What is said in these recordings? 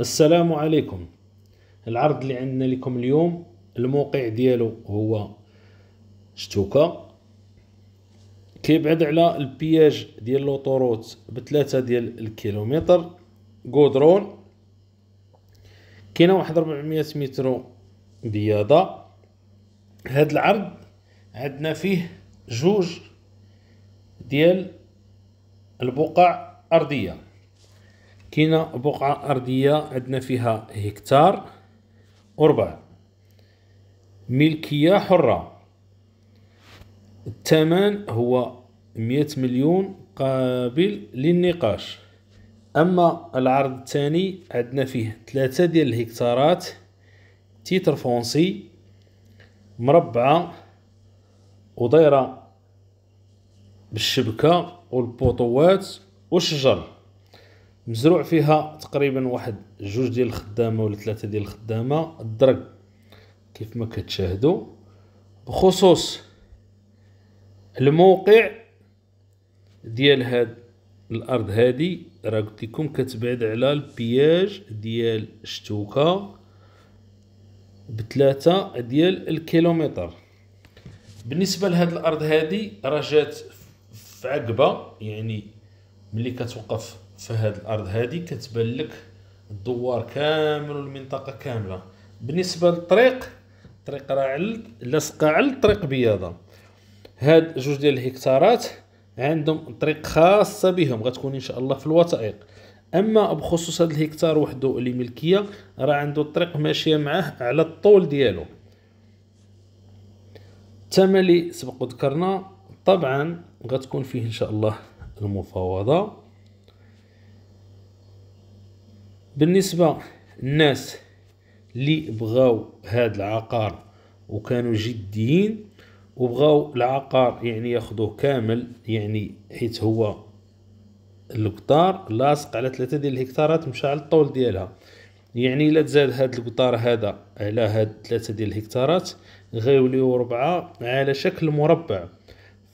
السلام عليكم العرض اللي عندنا لكم اليوم الموقع ديالو هو شتوكا كيبعد على البياج ديال لوطوروت بثلاثة ديال الكيلومتر غودرون كاينه واحد 400 متر بياضه هاد العرض عندنا فيه جوج ديال البقع ارضيه كاينه بقعه ارضيه عندنا فيها هكتار وربع ملكيه حره الثمن هو مئة مليون قابل للنقاش اما العرض الثاني عندنا فيه ثلاثة ديال الهكتارات تيتر فونسي مربعه ودايره بالشبكه والبوطوات والشجر مزروع فيها تقريبا واحد جوج ديال الخدامه ولا ثلاثه ديال الخدامه الدرك كيف ما كتشاهدوا بخصوص الموقع ديال هاد الارض هادي راه قلت لكم كتبعد على البياج ديال شتوكه بثلاثة ديال الكيلومتر بالنسبه لهاد الارض هادي راه جات في عقبه يعني ملي كتوقف في هاد الارض هادي كتبان لك الدوار كامل والمنطقه كامله بالنسبه للطريق الطريق راه على لاصقه على الطريق بياضه هاد جوج ديال الهكتارات عندهم طريق خاصه بهم غتكون ان شاء الله في الوثائق اما بخصوص هاد الهكتار وحده اللي ملكيه راه عنده الطريق ماشيه معاه على الطول ديالو الثمن اللي سبق وذكرنا طبعا غتكون فيه ان شاء الله المفاوضة بالنسبة للناس اللي بغاو هاد العقار وكانوا جديين وبغاو العقار يعني ياخذوه كامل يعني حيت هو القطار لاصق على ثلاثة ديال الهكتارات مشى على الطول ديالها يعني الا تزاد هاد القطار هذا على هاد ثلاثة ديال الهكتارات غيوليو ربعة على شكل مربع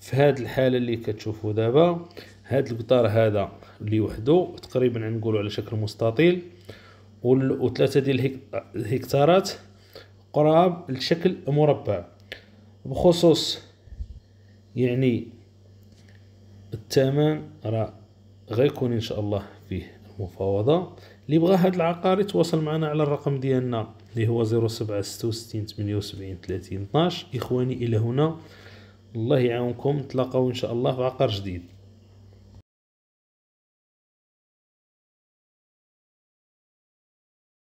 في هاد الحالة اللي كتشوفوا دابا هاد القطار هذا اللي وحده تقريبا نقولوا على شكل مستطيل وثلاثه ديال الهكتارات قراب لشكل مربع بخصوص يعني الثمن راه غيكون ان شاء الله فيه المفاوضه اللي بغى هاد العقار يتواصل معنا على الرقم ديالنا اللي هو 0766 اخواني الى هنا الله يعاونكم نتلاقاو ان شاء الله في عقار جديد